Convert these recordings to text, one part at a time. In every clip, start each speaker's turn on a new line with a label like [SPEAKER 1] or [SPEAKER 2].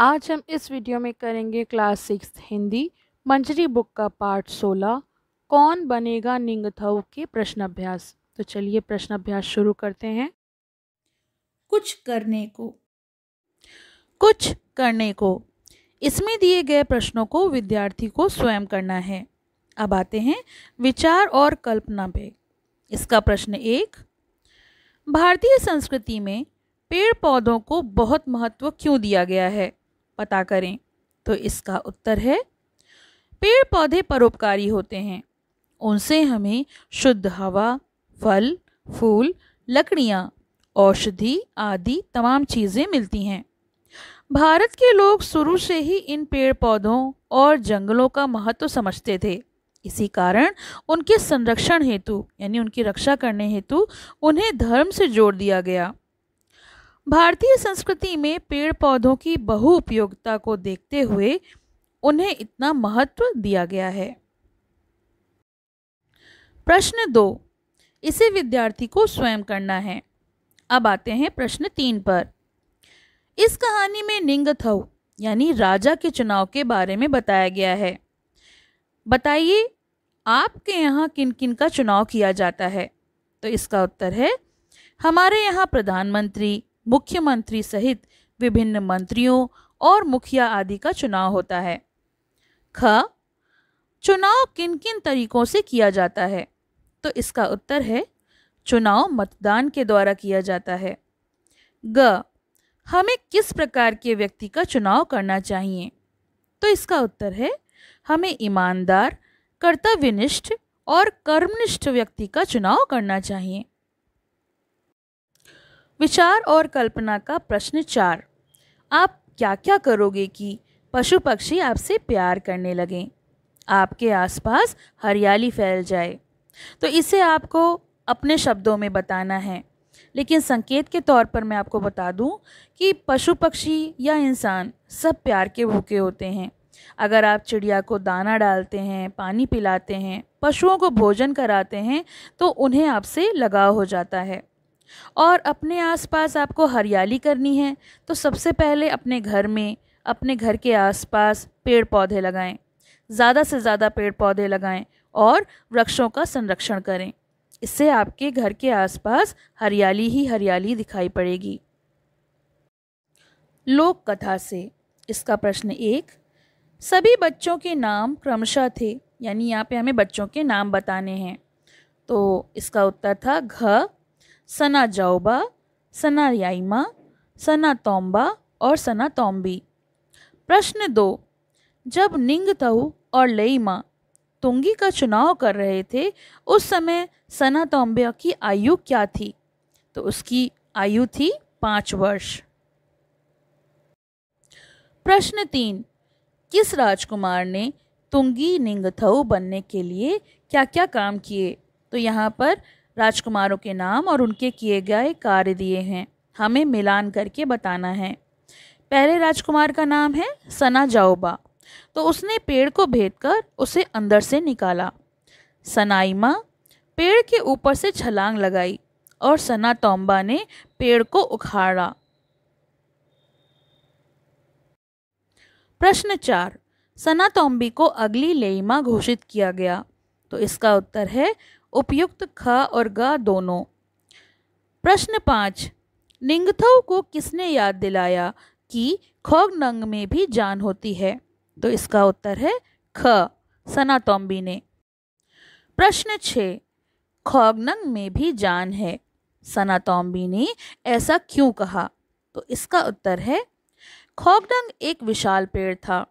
[SPEAKER 1] आज हम इस वीडियो में करेंगे class six Hindi Manjari book का पार्ट सोलह कौन बनेगा निंगथव के प्रश्न अभ्यास तो चलिए प्रश्न अभ्यास शुरू करते हैं कुछ करने को कुछ करने को इसमें दिए गए प्रश्नों को विद्यार्थी को स्वयं करना है अब आते हैं विचार और कल्पना पे इसका प्रश्न एक भारतीय संस्कृति में पेड़ पौधों को बहुत महत्व क्यों दिया गया है पता करें तो इसका उत्तर है पेड़ पौधे परोपकारी होते हैं उनसे हमें शुद्ध हवा फल फूल लकड़ियाँ औषधि आदि तमाम चीज़ें मिलती हैं भारत के लोग शुरू से ही इन पेड़ पौधों और जंगलों का महत्व समझते थे इसी कारण उनके संरक्षण हेतु यानी उनकी रक्षा करने हेतु उन्हें धर्म से जोड़ दिया गया भारतीय संस्कृति में पेड़ पौधों की बहुउपयोगिता को देखते हुए उन्हें इतना महत्व दिया गया है प्रश्न दो इसे विद्यार्थी को स्वयं करना है अब आते हैं प्रश्न तीन पर इस कहानी में निंगथऊ यानी राजा के चुनाव के बारे में बताया गया है बताइए आपके यहाँ किन किन का चुनाव किया जाता है तो इसका उत्तर है हमारे यहाँ प्रधानमंत्री मुख्यमंत्री सहित विभिन्न मंत्रियों और मुखिया आदि का चुनाव होता है ख चुनाव किन किन तरीकों से किया जाता है तो इसका उत्तर है चुनाव मतदान के द्वारा किया जाता है ग हमें किस प्रकार के व्यक्ति का चुनाव करना चाहिए तो इसका उत्तर है हमें ईमानदार कर्तव्यनिष्ठ और कर्मनिष्ठ व्यक्ति का चुनाव करना चाहिए विचार और कल्पना का प्रश्न चार आप क्या क्या करोगे कि पशु पक्षी आपसे प्यार करने लगें आपके आसपास हरियाली फैल जाए तो इसे आपको अपने शब्दों में बताना है लेकिन संकेत के तौर पर मैं आपको बता दूं कि पशु पक्षी या इंसान सब प्यार के भूखे होते हैं अगर आप चिड़िया को दाना डालते हैं पानी पिलाते हैं पशुओं को भोजन कराते हैं तो उन्हें आपसे लगाव हो जाता है और अपने आसपास आपको हरियाली करनी है तो सबसे पहले अपने घर में अपने घर के आसपास पेड़ पौधे लगाएं ज़्यादा से ज़्यादा पेड़ पौधे लगाएं और वृक्षों का संरक्षण करें इससे आपके घर के आसपास हरियाली ही हरियाली दिखाई पड़ेगी लोक कथा से इसका प्रश्न एक सभी बच्चों के नाम क्रमशः थे यानी यहाँ पे हमें बच्चों के नाम बताने हैं तो इसका उत्तर था घ सना जाओबा सना याइमा सना तोम्बा और सना तोम्बी प्रश्न दो जब निंगतऊ और लेईमा तुंगी का चुनाव कर रहे थे उस समय सना तोम्बा की आयु क्या थी तो उसकी आयु थी पाँच वर्ष प्रश्न तीन किस राजकुमार ने तुंगी निंगथऊ बनने के लिए क्या क्या काम किए तो यहाँ पर राजकुमारों के नाम और उनके किए गए कार्य दिए हैं हमें मिलान करके बताना है पहले राजकुमार का नाम है सना जाओबा तो उसने पेड़ को भेद कर उसे अंदर से निकाला सनाइमा पेड़ के ऊपर से छलांग लगाई और सना तोम्बा ने पेड़ को उखाड़ा प्रश्न चार सना तोम्बी को अगली लेइमा घोषित किया गया तो इसका उत्तर है उपयुक्त ख और ग दोनों प्रश्न पाँच निंगथव को किसने याद दिलाया कि नंग में भी जान होती है तो इसका उत्तर है ख सना तोम्बी ने प्रश्न छः खोगनंग में भी जान है सना तोम्बी ने ऐसा क्यों कहा तो इसका उत्तर है खोगनंग एक विशाल पेड़ था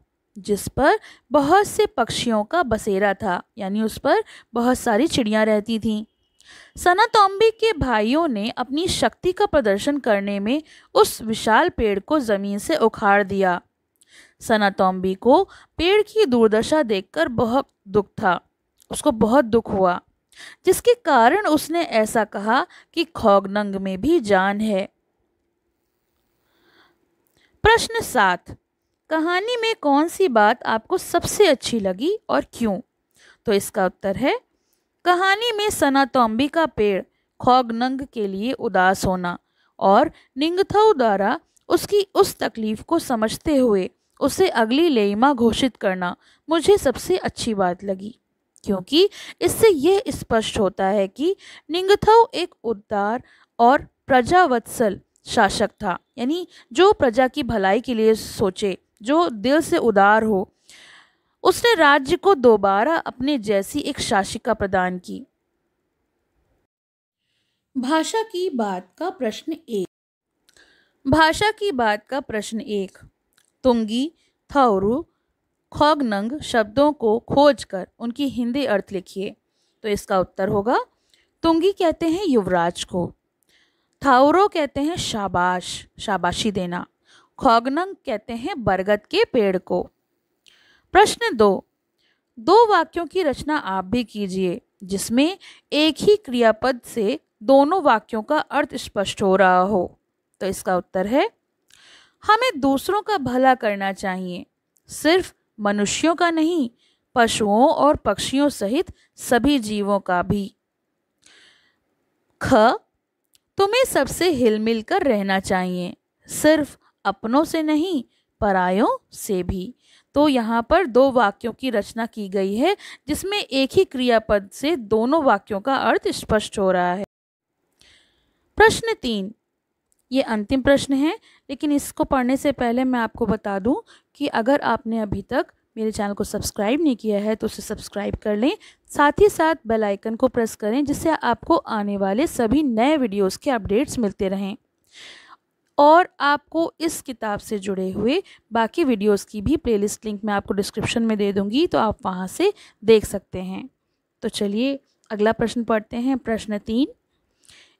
[SPEAKER 1] जिस पर बहुत से पक्षियों का बसेरा था यानी उस पर बहुत सारी चिड़ियाँ रहती थीं सना तोम्बी के भाइयों ने अपनी शक्ति का प्रदर्शन करने में उस विशाल पेड़ को ज़मीन से उखाड़ दिया सना तोम्बी को पेड़ की दुर्दशा देखकर बहुत दुख था उसको बहुत दुख हुआ जिसके कारण उसने ऐसा कहा कि खोगनंग में भी जान है प्रश्न सात कहानी में कौन सी बात आपको सबसे अच्छी लगी और क्यों तो इसका उत्तर है कहानी में सनातोम्बी का पेड़ खौगनंग के लिए उदास होना और निंगथौ द्वारा उसकी उस तकलीफ को समझते हुए उसे अगली लेमा घोषित करना मुझे सबसे अच्छी बात लगी क्योंकि इससे यह स्पष्ट होता है कि निंगथौ एक उद्दार और प्रजावत्सल शासक था यानी जो प्रजा की भलाई के लिए सोचे जो दिल से उदार हो उसने राज्य को दोबारा अपने जैसी एक शासिका प्रदान की भाषा की बात का प्रश्न एक भाषा की बात का प्रश्न एक तुंगी थौरु खोगनंग शब्दों को खोजकर उनकी हिंदी अर्थ लिखिए तो इसका उत्तर होगा तुंगी कहते हैं युवराज को थाउरो कहते हैं शाबाश शाबाशी देना खोगनंग कहते हैं बरगद के पेड़ को प्रश्न दो दो वाक्यों की रचना आप भी कीजिए जिसमें एक ही क्रियापद से दोनों वाक्यों का अर्थ स्पष्ट हो रहा हो तो इसका उत्तर है हमें दूसरों का भला करना चाहिए सिर्फ मनुष्यों का नहीं पशुओं और पक्षियों सहित सभी जीवों का भी ख तुम्हें सबसे हिलमिल कर रहना चाहिए सिर्फ अपनों से नहीं परायों से भी तो यहाँ पर दो वाक्यों की रचना की गई है जिसमें एक ही क्रियापद से दोनों वाक्यों का अर्थ स्पष्ट हो रहा है प्रश्न तीन ये अंतिम प्रश्न है लेकिन इसको पढ़ने से पहले मैं आपको बता दूं कि अगर आपने अभी तक मेरे चैनल को सब्सक्राइब नहीं किया है तो उसे सब्सक्राइब कर लें साथ ही साथ बेल आइकन को प्रेस करें जिससे आपको आने वाले सभी नए वीडियोस के अपडेट्स मिलते रहें और आपको इस किताब से जुड़े हुए बाकी वीडियोस की भी प्लेलिस्ट लिंक मैं आपको डिस्क्रिप्शन में दे दूँगी तो आप वहाँ से देख सकते हैं तो चलिए अगला प्रश्न पढ़ते हैं प्रश्न तीन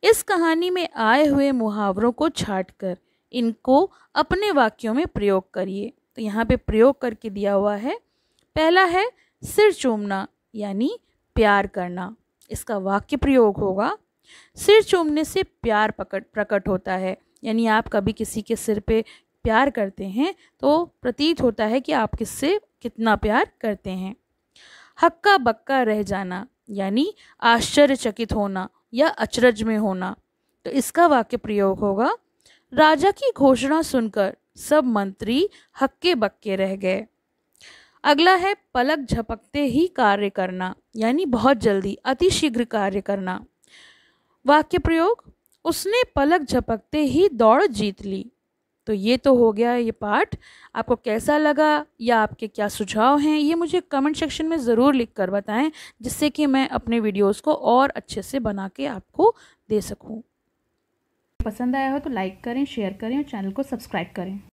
[SPEAKER 1] इस कहानी में आए हुए मुहावरों को छाट कर इनको अपने वाक्यों में प्रयोग करिए तो यहाँ पर प्रयोग करके दिया हुआ है पहला है सिर चूमना यानी प्यार करना इसका वाक्य प्रयोग होगा सिर चूमने से प्यार प्रकट प्रकट होता है यानी आप कभी किसी के सिर पे प्यार करते हैं तो प्रतीत होता है कि आप किससे कितना प्यार करते हैं हक्का बक्का रह जाना यानी आश्चर्यचकित होना या अचरज में होना तो इसका वाक्य प्रयोग होगा राजा की घोषणा सुनकर सब मंत्री हक्के बक्के रह गए अगला है पलक झपकते ही कार्य करना यानी बहुत जल्दी अतिशीघ्र कार्य करना वाक्य प्रयोग उसने पलक झपकते ही दौड़ जीत ली तो ये तो हो गया ये पार्ट आपको कैसा लगा या आपके क्या सुझाव हैं ये मुझे कमेंट सेक्शन में ज़रूर लिख कर बताएं जिससे कि मैं अपने वीडियोस को और अच्छे से बना के आपको दे सकूं। पसंद आया हो तो लाइक करें शेयर करें और चैनल को सब्सक्राइब करें